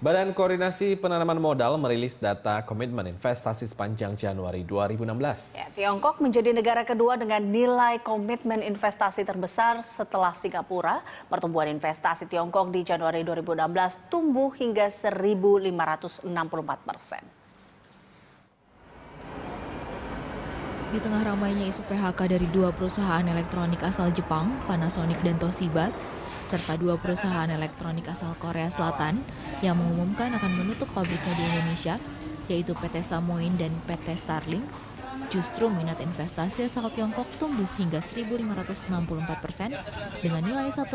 Badan Koordinasi Penanaman Modal merilis data komitmen investasi sepanjang Januari 2016. Ya, Tiongkok menjadi negara kedua dengan nilai komitmen investasi terbesar setelah Singapura. Pertumbuhan investasi Tiongkok di Januari 2016 tumbuh hingga 1.564 persen. Di tengah ramainya isu PHK dari dua perusahaan elektronik asal Jepang, Panasonic dan Toshiba, serta dua perusahaan elektronik asal Korea Selatan yang mengumumkan akan menutup pabriknya di Indonesia, yaitu PT Samoin dan PT Starling, justru minat investasi asal Tiongkok tumbuh hingga 1.564 persen dengan nilai 1,8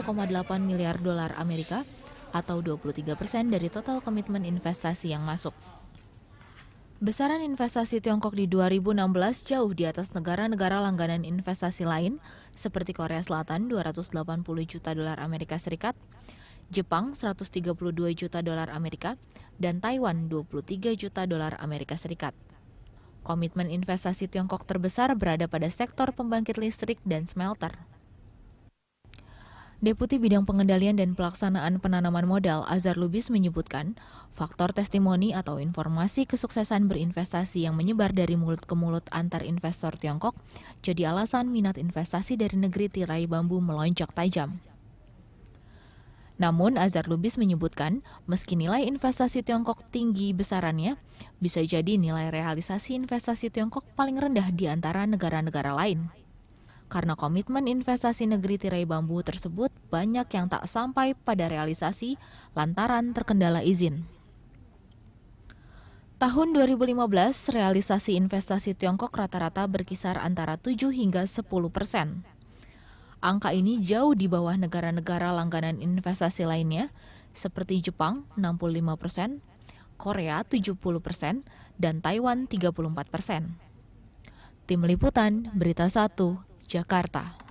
miliar dolar Amerika atau 23 persen dari total komitmen investasi yang masuk. Besaran investasi Tiongkok di 2016 jauh di atas negara-negara langganan investasi lain seperti Korea Selatan 280 juta dolar Amerika Serikat, Jepang 132 juta dolar Amerika, dan Taiwan 23 juta dolar Amerika Serikat. Komitmen investasi Tiongkok terbesar berada pada sektor pembangkit listrik dan smelter. Deputi Bidang Pengendalian dan Pelaksanaan Penanaman Modal Azhar Lubis menyebutkan, faktor testimoni atau informasi kesuksesan berinvestasi yang menyebar dari mulut ke mulut antar investor Tiongkok jadi alasan minat investasi dari negeri tirai bambu melonjak tajam. Namun, Azhar Lubis menyebutkan, meski nilai investasi Tiongkok tinggi besarannya, bisa jadi nilai realisasi investasi Tiongkok paling rendah di antara negara-negara lain karena komitmen investasi negeri tirai bambu tersebut banyak yang tak sampai pada realisasi lantaran terkendala izin. Tahun 2015, realisasi investasi Tiongkok rata-rata berkisar antara 7 hingga 10 persen. Angka ini jauh di bawah negara-negara langganan investasi lainnya, seperti Jepang 65 persen, Korea 70 persen, dan Taiwan 34 persen. Tim Liputan, Berita 1, Jakarta.